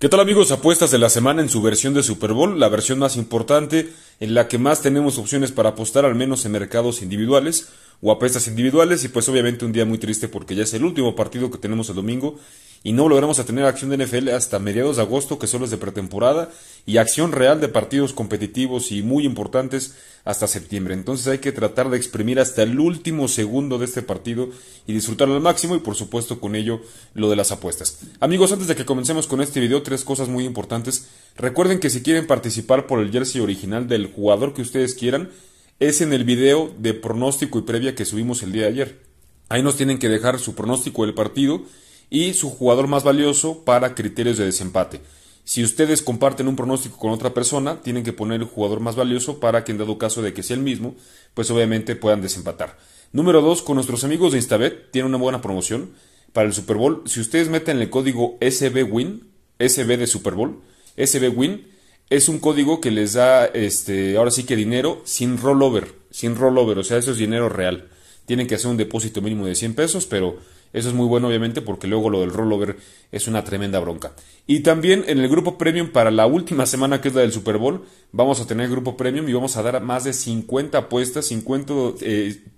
¿Qué tal amigos? Apuestas de la semana en su versión de Super Bowl, la versión más importante en la que más tenemos opciones para apostar al menos en mercados individuales apuestas individuales y pues obviamente un día muy triste porque ya es el último partido que tenemos el domingo y no logramos a tener acción de NFL hasta mediados de agosto que solo es de pretemporada y acción real de partidos competitivos y muy importantes hasta septiembre. Entonces hay que tratar de exprimir hasta el último segundo de este partido y disfrutarlo al máximo y por supuesto con ello lo de las apuestas. Amigos, antes de que comencemos con este video, tres cosas muy importantes. Recuerden que si quieren participar por el jersey original del jugador que ustedes quieran, es en el video de pronóstico y previa que subimos el día de ayer. Ahí nos tienen que dejar su pronóstico del partido y su jugador más valioso para criterios de desempate. Si ustedes comparten un pronóstico con otra persona, tienen que poner el jugador más valioso para que en dado caso de que sea el mismo, pues obviamente puedan desempatar. Número 2, con nuestros amigos de Instabet, tiene una buena promoción para el Super Bowl. Si ustedes meten el código SBWIN, SB de Super Bowl, SBWIN, es un código que les da, este, ahora sí que dinero sin rollover, sin rollover, o sea, eso es dinero real. Tienen que hacer un depósito mínimo de 100 pesos, pero eso es muy bueno, obviamente, porque luego lo del rollover es una tremenda bronca. Y también en el grupo premium para la última semana, que es la del Super Bowl, vamos a tener el grupo premium y vamos a dar más de 50 apuestas, 50,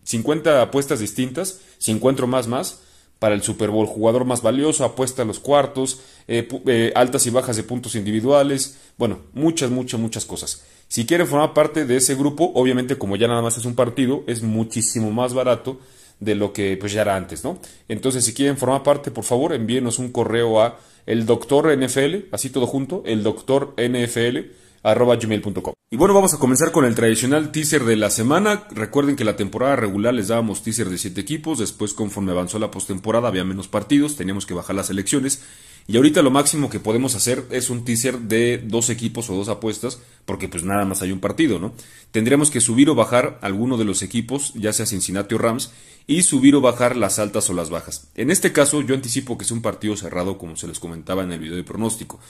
50 eh, apuestas distintas, 50 más más para el Super Bowl. Jugador más valioso, apuesta a los cuartos, eh, eh, altas y bajas de puntos individuales, bueno, muchas, muchas, muchas cosas. Si quieren formar parte de ese grupo, obviamente como ya nada más es un partido, es muchísimo más barato de lo que pues ya era antes, ¿no? Entonces, si quieren formar parte, por favor, envíenos un correo a el doctor NFL, así todo junto, el doctor NFL gmail.com. Y bueno, vamos a comenzar con el tradicional teaser de la semana. Recuerden que la temporada regular les dábamos teaser de 7 equipos, después conforme avanzó la postemporada había menos partidos, teníamos que bajar las elecciones. Y ahorita lo máximo que podemos hacer es un teaser de dos equipos o dos apuestas, porque pues nada más hay un partido, ¿no? Tendríamos que subir o bajar alguno de los equipos, ya sea Cincinnati o Rams, y subir o bajar las altas o las bajas. En este caso yo anticipo que es un partido cerrado, como se les comentaba en el video de pronóstico.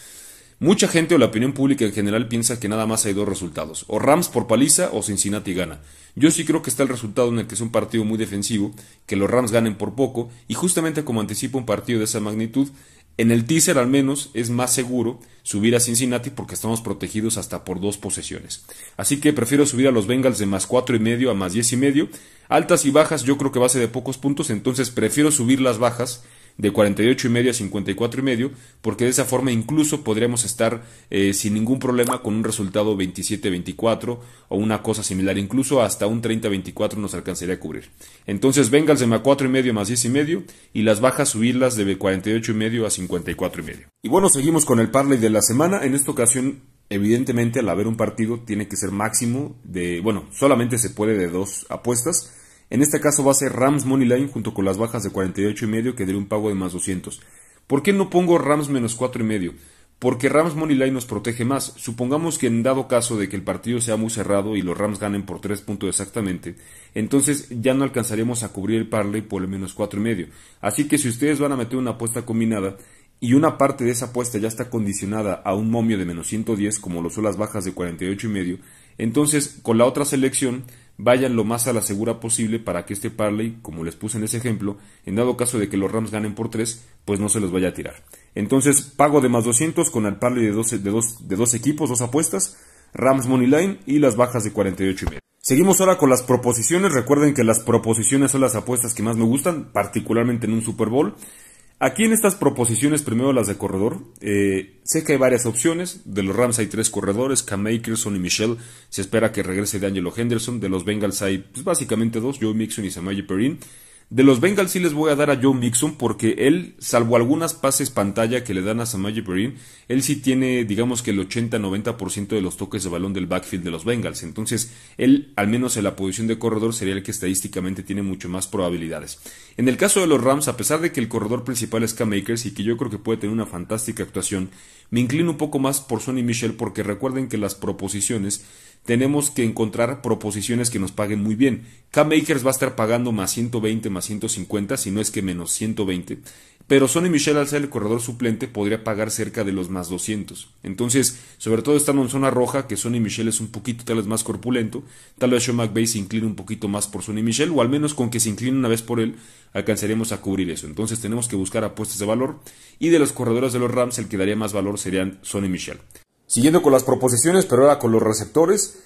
Mucha gente o la opinión pública en general piensa que nada más hay dos resultados, o Rams por paliza o Cincinnati gana. Yo sí creo que está el resultado en el que es un partido muy defensivo, que los Rams ganen por poco, y justamente como anticipo un partido de esa magnitud, en el teaser al menos es más seguro subir a Cincinnati porque estamos protegidos hasta por dos posesiones. Así que prefiero subir a los Bengals de más cuatro y medio a más diez y medio. Altas y bajas yo creo que va a ser de pocos puntos, entonces prefiero subir las bajas de 48 y medio a 54 y medio, porque de esa forma incluso podríamos estar eh, sin ningún problema con un resultado 27-24 o una cosa similar, incluso hasta un 30-24 nos alcanzaría a cubrir. Entonces venga el sema 4 y medio más 10 y medio y las bajas subirlas de 48 y medio a 54 y medio. Y bueno, seguimos con el parlay de la semana. En esta ocasión evidentemente al haber un partido tiene que ser máximo de, bueno, solamente se puede de dos apuestas. En este caso va a ser Rams Money Line junto con las bajas de 48 y medio que daría un pago de más 200. ¿Por qué no pongo Rams menos 4 y medio? Porque Rams Money Line nos protege más. Supongamos que en dado caso de que el partido sea muy cerrado y los Rams ganen por 3 puntos exactamente, entonces ya no alcanzaremos a cubrir el parlay por el menos 4 y medio. Así que si ustedes van a meter una apuesta combinada, y una parte de esa apuesta ya está condicionada a un momio de menos 110 como lo son las bajas de 48 y medio, entonces con la otra selección vayan lo más a la segura posible para que este parley como les puse en ese ejemplo, en dado caso de que los Rams ganen por 3, pues no se los vaya a tirar. Entonces, pago de más 200 con el parlay de de dos, de equipos, dos apuestas, Rams Money Line y las bajas de 48 y medio. Seguimos ahora con las proposiciones. Recuerden que las proposiciones son las apuestas que más me gustan, particularmente en un Super Bowl. Aquí en estas proposiciones, primero las de corredor, eh, sé que hay varias opciones. De los Rams hay tres corredores, Cam Akerson y Michelle. Se espera que regrese de Angelo Henderson. De los Bengals hay pues, básicamente dos, Joe Mixon y Samaje Perrin. De los Bengals sí les voy a dar a Joe Mixon porque él, salvo algunas pases pantalla que le dan a Samaje Perrin, él sí tiene, digamos que el 80-90% de los toques de balón del backfield de los Bengals. Entonces, él, al menos en la posición de corredor, sería el que estadísticamente tiene mucho más probabilidades. En el caso de los Rams, a pesar de que el corredor principal es Cam y que yo creo que puede tener una fantástica actuación, me inclino un poco más por Sonny Michel porque recuerden que las proposiciones tenemos que encontrar proposiciones que nos paguen muy bien. Cam makers va a estar pagando más 120, más 150, si no es que menos 120. Pero Sonny Michel, al ser el corredor suplente, podría pagar cerca de los más 200. Entonces, sobre todo estando en zona roja, que Sonny Michel es un poquito tal vez más corpulento, tal vez Sean McVay se incline un poquito más por Sonny Michel, o al menos con que se incline una vez por él, alcanzaremos a cubrir eso. Entonces, tenemos que buscar apuestas de valor. Y de los corredores de los Rams, el que daría más valor serían Sonny Michel. Siguiendo con las proposiciones, pero ahora con los receptores,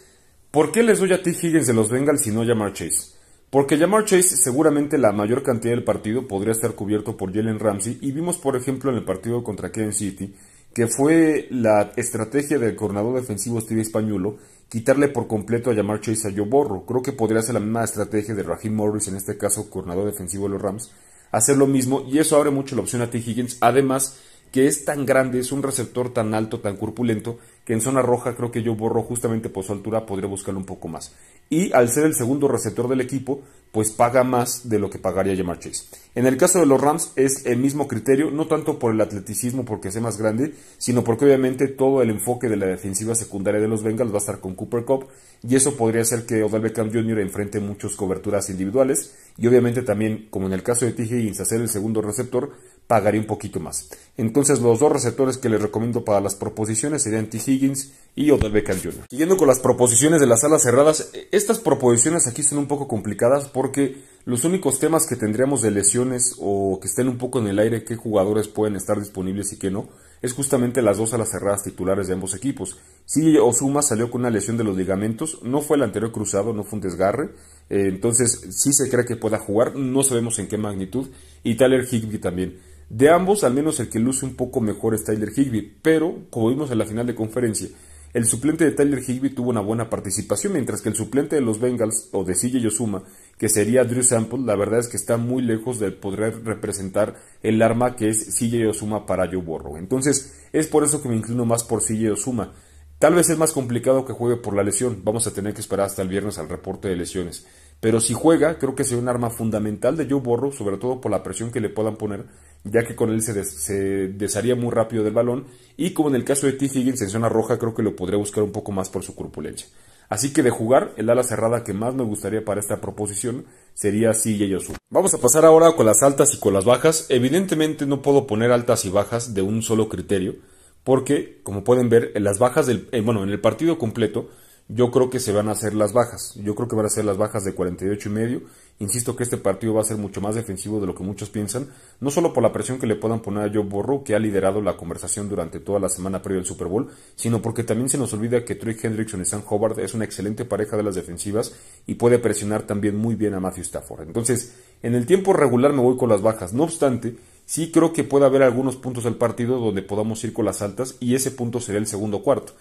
¿por qué les doy a T. Higgins de los Bengals y no a Jamar Chase? Porque Jamar Chase seguramente la mayor cantidad del partido podría estar cubierto por Jalen Ramsey y vimos por ejemplo en el partido contra Kansas City que fue la estrategia del coordinador defensivo Steve Españolo quitarle por completo a Jamar Chase a Joe Borro. Creo que podría ser la misma estrategia de Raheem Morris, en este caso coordinador defensivo de los Rams, hacer lo mismo y eso abre mucho la opción a T. Higgins. Además, que es tan grande, es un receptor tan alto, tan corpulento, que en zona roja creo que yo borro justamente por su altura, podría buscarlo un poco más. Y al ser el segundo receptor del equipo, pues paga más de lo que pagaría Jamar Chase. En el caso de los Rams es el mismo criterio, no tanto por el atleticismo porque sea más grande, sino porque obviamente todo el enfoque de la defensiva secundaria de los Bengals va a estar con Cooper Cup y eso podría hacer que Odell Beckham Jr. enfrente muchas coberturas individuales y obviamente también, como en el caso de T. Higgins, hacer el segundo receptor, pagaría un poquito más. Entonces los dos receptores que les recomiendo para las proposiciones serían T. Higgins y Odell Beckham Jr. Siguiendo con las proposiciones de las alas cerradas, eh, estas proposiciones aquí son un poco complicadas porque los únicos temas que tendríamos de lesiones o que estén un poco en el aire, qué jugadores pueden estar disponibles y qué no, es justamente las dos alas cerradas titulares de ambos equipos. Si Osuma salió con una lesión de los ligamentos, no fue el anterior cruzado, no fue un desgarre, eh, entonces sí se cree que pueda jugar, no sabemos en qué magnitud, y Tyler Higgins también. De ambos, al menos el que luce un poco mejor es Tyler Higby, pero, como vimos en la final de conferencia, el suplente de Tyler Higby tuvo una buena participación, mientras que el suplente de los Bengals, o de CJ Yosuma, que sería Drew Sample, la verdad es que está muy lejos de poder representar el arma que es CJ Yosuma para Joe Burrow. Entonces, es por eso que me inclino más por CJ Yosuma. Tal vez es más complicado que juegue por la lesión, vamos a tener que esperar hasta el viernes al reporte de lesiones. Pero si juega, creo que sería un arma fundamental de Joe Burrow, sobre todo por la presión que le puedan poner ya que con él se, desharía muy rápido del balón. Y como en el caso de T. Higgins en zona roja, creo que lo podría buscar un poco más por su corpulencia. Así que de jugar, el ala cerrada que más me gustaría para esta proposición sería CJ Azul. Vamos a pasar ahora con las altas y con las bajas. Evidentemente no puedo poner altas y bajas de un solo criterio, porque como pueden ver, en las bajas del, eh, bueno, en el partido completo, yo creo que se van a hacer las bajas. Yo creo que van a ser las bajas de 48 y medio. Insisto que este partido va a ser mucho más defensivo de lo que muchos piensan, no solo por la presión que le puedan poner a Joe Burrow, que ha liderado la conversación durante toda la semana previa al Super Bowl, sino porque también se nos olvida que Troy Hendrickson y Sam Hobart es una excelente pareja de las defensivas y puede presionar también muy bien a Matthew Stafford. Entonces, en el tiempo regular me voy con las bajas. No obstante, sí creo que puede haber algunos puntos del partido donde podamos ir con las altas y ese punto sería el segundo cuarto.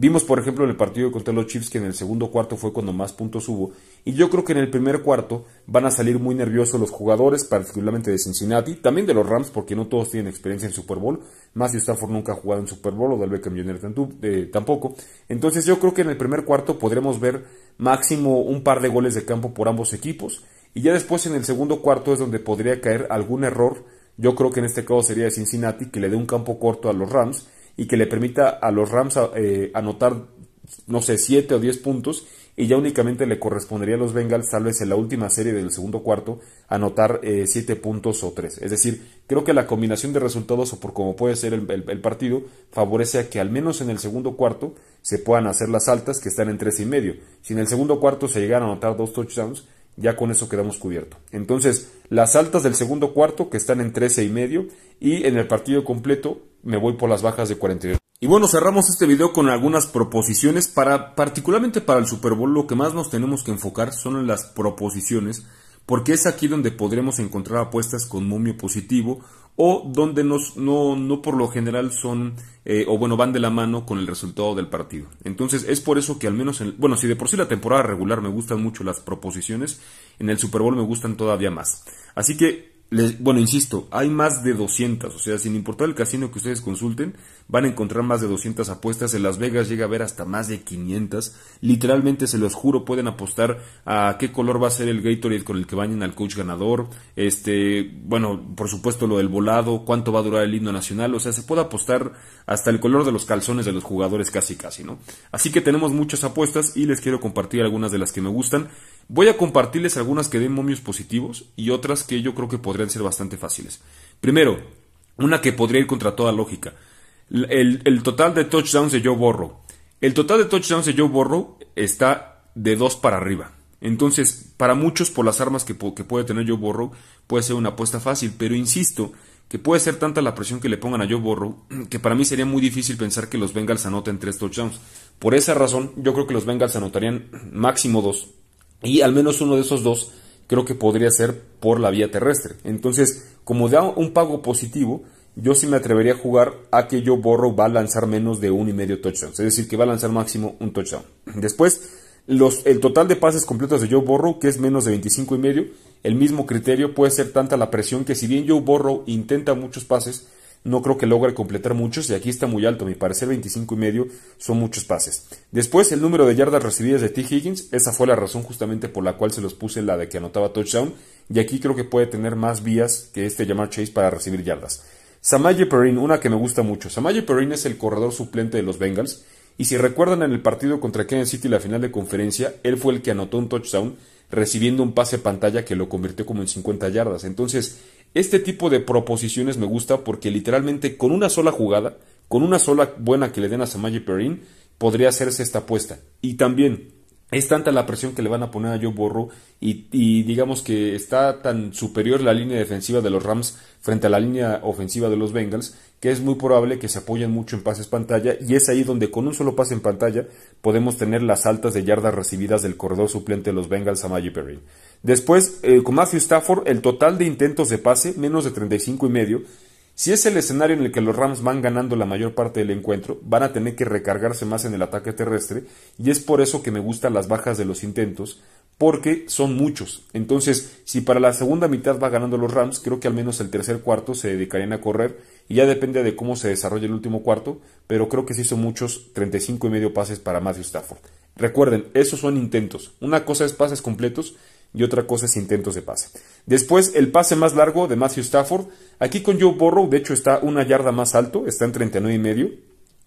Vimos, por ejemplo, en el partido contra los Chiefs que en el segundo cuarto fue cuando más puntos hubo. Y yo creo que en el primer cuarto van a salir muy nerviosos los jugadores, particularmente de Cincinnati, también de los Rams, porque no todos tienen experiencia en Super Bowl. Más de Stafford nunca ha jugado en Super Bowl, o del eh, Beckham tampoco. Entonces yo creo que en el primer cuarto podremos ver máximo un par de goles de campo por ambos equipos. Y ya después en el segundo cuarto es donde podría caer algún error. Yo creo que en este caso sería de Cincinnati, que le dé un campo corto a los Rams y que le permita a los Rams eh, anotar, no sé, 7 o 10 puntos y ya únicamente le correspondería a los Bengals, tal vez en la última serie del segundo cuarto, anotar 7 eh, puntos o 3. Es decir, creo que la combinación de resultados o por como puede ser el, partido favorece a que al menos en el segundo cuarto se puedan hacer las altas que están en tres y medio. Si en el segundo cuarto se llegan a anotar dos touchdowns, ya con eso quedamos cubiertos. Entonces, las altas del segundo cuarto que están en 13 y medio y en el partido completo me voy por las bajas de 42. Y bueno, cerramos este video con algunas proposiciones para, particularmente para el Super Bowl, lo que más nos tenemos que enfocar son en las proposiciones, porque es aquí donde podremos encontrar apuestas con momio positivo o donde nos, no, no por lo general son, eh, o bueno, van de la mano con el resultado del partido. Entonces es por eso que al menos, en, bueno, si de por sí la temporada regular me gustan mucho las proposiciones, en el Super Bowl me gustan todavía más. Así que bueno, insisto, hay más de 200, o sea, sin importar el casino que ustedes consulten, van a encontrar más de 200 apuestas. En Las Vegas llega a haber hasta más de 500. Literalmente, se los juro, pueden apostar a qué color va a ser el Gatorade con el que bañen al coach ganador. Este, bueno, por supuesto, lo del volado, cuánto va a durar el himno nacional. O sea, se puede apostar hasta el color de los calzones de los jugadores, casi, casi, ¿no? Así que tenemos muchas apuestas y les quiero compartir algunas de las que me gustan. Voy a compartirles algunas que den momios positivos y otras que yo creo que podrían ser bastante fáciles. Primero, una que podría ir contra toda lógica. El, total de touchdowns de Joe Borro. El total de touchdowns de Joe Borro está de 2 para arriba. Entonces, para muchos, por las armas que, puede tener Joe Borro, puede ser una apuesta fácil. Pero insisto, que puede ser tanta la presión que le pongan a Joe borro que para mí sería muy difícil pensar que los Bengals anoten 3 touchdowns. Por esa razón, yo creo que los Bengals anotarían máximo dos. Y al menos uno de esos dos creo que podría ser por la vía terrestre. Entonces, como da un pago positivo, yo sí me atrevería a jugar a que yo Borrow va a lanzar menos de un y medio touchdown. Es decir, que va a lanzar máximo un touchdown. Después, los, el total de pases completos de Joe Borrow, que es menos de 25 y medio, el mismo criterio puede ser tanta la presión que si bien Joe Borrow intenta muchos pases, no creo que logre completar muchos y aquí está muy alto, a mi parecer 25 y medio son muchos pases. Después el número de yardas recibidas de T. Higgins, esa fue la razón justamente por la cual se los puse la de que anotaba touchdown y aquí creo que puede tener más vías que este llamar Chase para recibir yardas. Samaje Perrin, una que me gusta mucho. Samaje Perrin es el corredor suplente de los Bengals y si recuerdan en el partido contra Kansas City la final de conferencia, él fue el que anotó un touchdown recibiendo un pase pantalla que lo convirtió como en 50 yardas. Entonces, este tipo de proposiciones me gusta porque literalmente con una sola jugada, con una sola buena que le den a Samaji Perrin, podría hacerse esta apuesta. Y también es tanta la presión que le van a poner a Joe Borro y, digamos que está tan superior la línea defensiva de los Rams frente a la línea ofensiva de los Bengals que es muy probable que se apoyen mucho en pases pantalla y es ahí donde con un solo pase en pantalla podemos tener las altas de yardas recibidas del corredor suplente de los Bengals a Perrin. Después, eh, con Matthew Stafford, el total de intentos de pase, menos de 35 y medio. Si es el escenario en el que los Rams van ganando la mayor parte del encuentro, van a tener que recargarse más en el ataque terrestre, y es por eso que me gustan las bajas de los intentos, porque son muchos. Entonces, si para la segunda mitad va ganando los Rams, creo que al menos el tercer cuarto se dedicarían a correr, y ya depende de cómo se desarrolle el último cuarto, pero creo que sí son muchos 35 y medio pases para Matthew Stafford. Recuerden, esos son intentos. Una cosa es pases completos y otra cosa es intentos de pase. Después, el pase más largo de Matthew Stafford. Aquí con Joe Burrow, de hecho, está una yarda más alto, está en 39 y medio.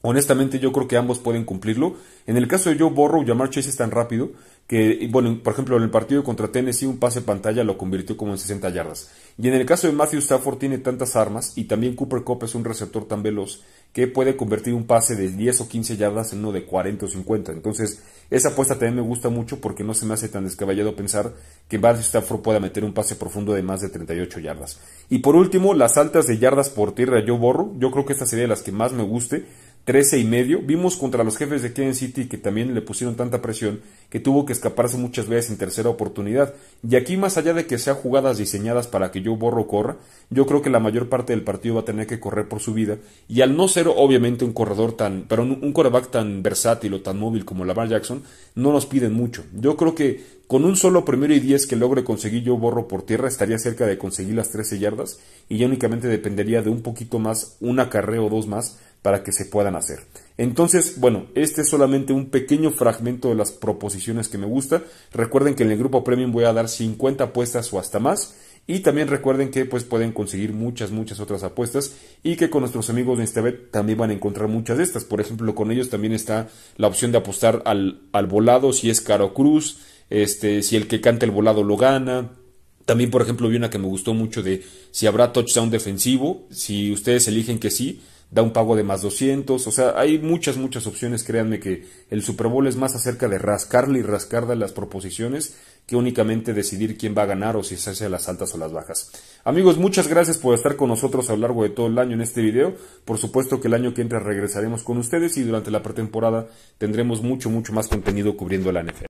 Honestamente, yo creo que ambos pueden cumplirlo. En el caso de Joe Burrow, Jamar Chase es tan rápido que, bueno, por ejemplo, en el partido contra Tennessee, un pase pantalla lo convirtió como en 60 yardas. Y en el caso de Matthew Stafford, tiene tantas armas y también Cooper Cup es un receptor tan veloz que puede convertir un pase de 10 o 15 yardas en uno de 40 o 50. Entonces, esa apuesta también me gusta mucho porque no se me hace tan descabellado pensar que Matthew Stafford pueda meter un pase profundo de más de 38 yardas. Y por último, las altas de yardas por tierra yo borro. Yo creo que esta sería las que más me guste. Trece y medio. Vimos contra los jefes de Kansas City que también le pusieron tanta presión que tuvo que escaparse muchas veces en tercera oportunidad. Y aquí, más allá de que sean jugadas diseñadas para que yo Borro corra, yo creo que la mayor parte del partido va a tener que correr por su vida. Y al no ser, obviamente, un corredor tan, pero un coreback tan versátil o tan móvil como Lamar Jackson, no nos piden mucho. Yo creo que con un solo primero y diez que logre conseguir Joe Borro por tierra, estaría cerca de conseguir las 13 yardas y ya únicamente dependería de un poquito más, una carrera o dos más para que se puedan hacer. Entonces, bueno, este es solamente un pequeño fragmento de las proposiciones que me gusta. Recuerden que en el grupo premium voy a dar 50 apuestas o hasta más. Y también recuerden que pues pueden conseguir muchas, muchas otras apuestas y que con nuestros amigos de Instabet también van a encontrar muchas de estas. Por ejemplo, con ellos también está la opción de apostar al, al volado, si es Caro Cruz, este, si el que canta el volado lo gana, también, por ejemplo, vi una que me gustó mucho de si habrá touchdown defensivo. Si ustedes eligen que sí, da un pago de más 200, o sea, hay muchas, muchas opciones, créanme que el Super Bowl es más acerca de rascarle y rascar las proposiciones que únicamente decidir quién va a ganar o si se hace las altas o las bajas. Amigos, muchas gracias por estar con nosotros a lo largo de todo el año en este video. Por supuesto que el año que entra regresaremos con ustedes y durante la pretemporada tendremos mucho, mucho más contenido cubriendo la NFL.